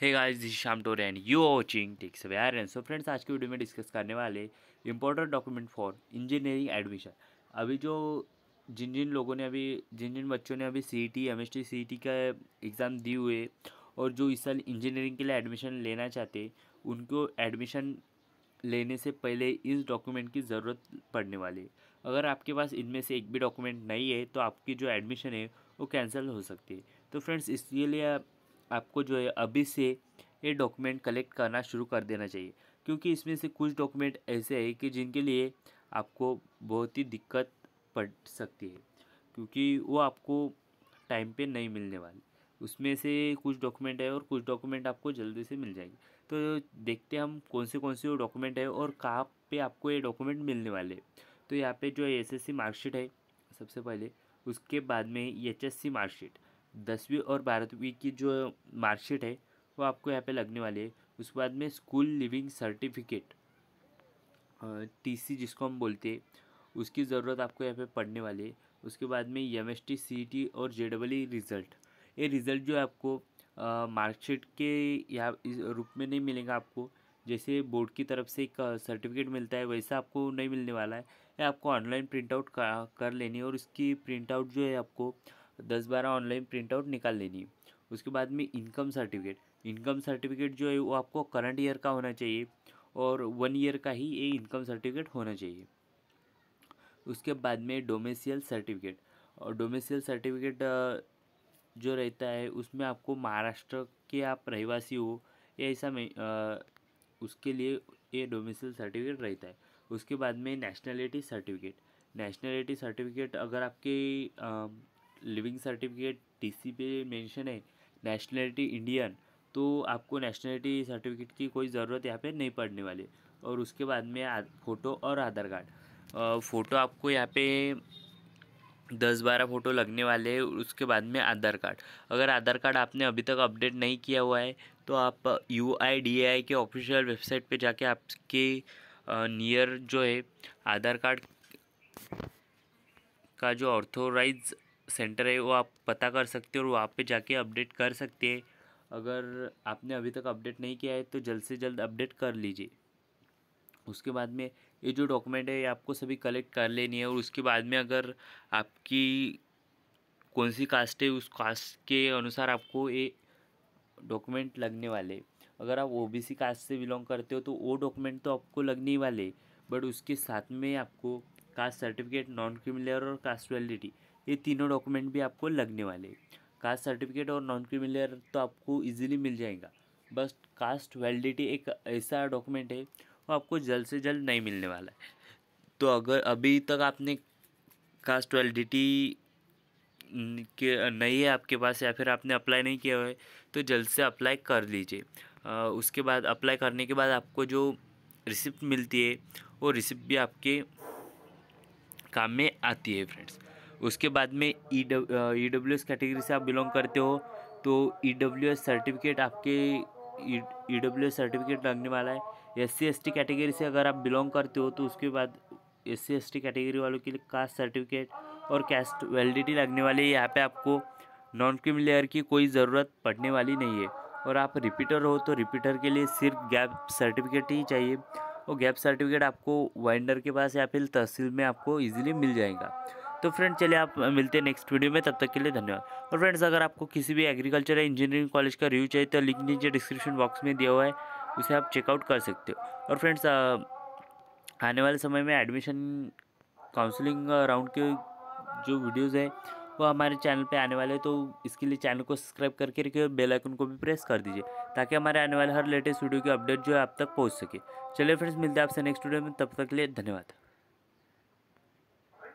hey guys this Sham टोर and you watching सब वेयर एंड सो फ्रेंड्स आज की वीडियो में डिस्कस करने वाले important document for engineering admission अभी जो जिन जिन लोगों ने अभी जिन जिन बच्चों ने अभी C T M S T C T का एग्ज़ाम दिए हुए और जो इस साल इंजीनियरिंग के लिए एडमिशन लेना चाहते उनको एडमिशन लेने से पहले इस डॉक्यूमेंट की ज़रूरत पड़ने वाली है अगर आपके पास इनमें से एक भी डॉक्यूमेंट नहीं है तो आपकी जो एडमिशन है वो कैंसिल हो सकती है तो फ्रेंड्स इसके लिए आपको जो है अभी से ये डॉक्यूमेंट कलेक्ट करना शुरू कर देना चाहिए क्योंकि इसमें से कुछ डॉक्यूमेंट ऐसे है कि जिनके लिए आपको बहुत ही दिक्कत पड़ सकती है क्योंकि वो आपको टाइम पे नहीं मिलने वाली उसमें से कुछ डॉक्यूमेंट है और कुछ डॉक्यूमेंट आपको जल्दी से मिल जाएगी तो देखते हम कौन से कौन से वो डॉक्यूमेंट है और कहाँ पे आपको ये डॉक्यूमेंट मिलने वाले तो यहाँ पे जो एस एस सी मार्कशीट है सबसे पहले उसके बाद में एच एस सी मार्कशीट दसवीं और बारहवीं की जो मार्कशीट है वो आपको यहाँ पे लगने वाली है उसके बाद में स्कूल लिविंग सर्टिफिकेट टीसी जिसको हम बोलते हैं उसकी ज़रूरत आपको यहाँ पे पढ़ने वाली है उसके बाद में M S T C T और जे डबल ई रिज़ल्ट ये रिज़ल्ट जो है आपको मार्कशीट के या रूप में नहीं मिलेगा आपको जैसे बोर्ड की तरफ से एक सर्टिफिकेट मिलता है वैसा आपको नहीं मिलने वाला है या आपको ऑनलाइन प्रिंट आउट कर लेनी है और उसकी प्रिंट आउट जो है आपको दस बारह ऑनलाइन प्रिंट आउट निकाल लेनी है उसके बाद में इनकम सर्टिफिकेट इनकम सर्टिफिकेट जो है वो आपको करंट ईयर का होना चाहिए और वन ईयर का ही ये इनकम सर्टिफिकेट होना चाहिए उसके बाद में डोमेसियल सर्टिफिकेट और डोमेसियल सर्टिफिकेट जो रहता है उसमें आपको महाराष्ट्र के आप रहवासी हो या ऐसा में उसके लिए ये डोमेसियल सर्टिफिकेट रहता है उसके बाद में नेशनलिटी सर्टिफिकेट नेशनलिटी सर्टिफिकेट अगर आपके लिविंग सर्टिफिकेट टीसी पे मेंशन है नेशनलिटी इंडियन तो आपको नेशनलिटी सर्टिफिकेट की कोई ज़रूरत यहाँ पे नहीं पड़ने वाली और उसके बाद में फ़ोटो और आधार कार्ड फ़ोटो आपको यहाँ पे दस बारह फ़ोटो लगने वाले हैं उसके बाद में आधार कार्ड अगर आधार कार्ड आपने अभी तक अपडेट नहीं किया हुआ है तो आप यू आई डी आई के ऑफिशियल वेबसाइट पे जाके आपके नियर जो है आधार कार्ड का जो ऑर्थोराइज सेंटर है वो आप पता कर सकते हो और वहाँ पे जाके अपडेट कर सकते हैं अगर आपने अभी तक अपडेट नहीं किया है तो जल्द से जल्द अपडेट कर लीजिए उसके बाद में ये जो डॉक्यूमेंट है ये आपको सभी कलेक्ट कर लेनी है और उसके बाद में अगर आपकी कौन सी कास्ट है उस कास्ट के अनुसार आपको ये डॉक्यूमेंट लगने वाले अगर आप ओबीसी कास्ट से बिलोंग करते हो तो वो डॉक्यूमेंट तो आपको लगने ही वाले बट उसके साथ में आपको कास्ट सर्टिफिकेट नॉन क्रिमिलर और कास्ट वैलिडिटी ये तीनों डॉक्यूमेंट भी आपको लगने वाले कास्ट सर्टिफिकेट और नॉन क्रिमिनल तो आपको इजीली मिल जाएगा बस कास्ट वैलिडिटी एक ऐसा डॉक्यूमेंट है वो आपको जल्द से जल्द नहीं मिलने वाला है तो अगर अभी तक आपने कास्ट वैलिडिटी के नहीं है आपके पास या फिर आपने अप्लाई नहीं किया है तो जल्द से अप्लाई कर लीजिए उसके बाद अप्लाई करने के बाद आपको जो रिसिप्ट मिलती है वो रिसिप्ट भी आपके काम में आती है फ्रेंड्स उसके बाद में ई डब्ल्यू एस कैटेगरी से आप बिलोंग करते हो तो ई डब्ल्यू एस सर्टिफिकेट आपके ई डब्ल्यू एस सर्टिफिकेट लगने वाला है S C S T category से अगर आप बिलोंग करते हो तो उसके बाद S C S T category वालों के लिए कास्ट सर्टिफिकेट और कैस्ट वैलिडिटी लगने वाली है यहाँ पे आपको नॉन क्रीम लेयर की कोई ज़रूरत पड़ने वाली नहीं है और आप रिपीटर हो तो रिपीटर के लिए सिर्फ गैप सर्टिफिकेट ही चाहिए और गैप सर्टिफिकेट आपको वाइंडर के पास या फिर तहसील में आपको ईजिली मिल जाएगा तो फ्रेंड्स चलिए आप मिलते हैं नेक्स्ट वीडियो में तब तक के लिए धन्यवाद और फ्रेंड्स अगर आपको किसी भी एग्रीकल्चर या इंजीनियरिंग कॉलेज का रिव्यू चाहिए तो लिंक नीचे डिस्क्रिप्शन बॉक्स में दिया हुआ है उसे आप चेकआउट कर सकते हो और फ्रेंड्स आने वाले समय में एडमिशन काउंसलिंग राउंड के जो वीडियोज़ है वो हमारे चैनल पे आने वाले तो इसके लिए चैनल को सब्सक्राइब करके रखिए और बेल आइकन को भी प्रेस कर दीजिए ताकि हमारे आने वाले हर लेटेस्ट वीडियो की अपडेट जो है आप तक पहुंच सके चलिए फ्रेंड्स मिलते हैं आपसे नेक्स्ट वीडियो में तब तक के लिए धन्यवाद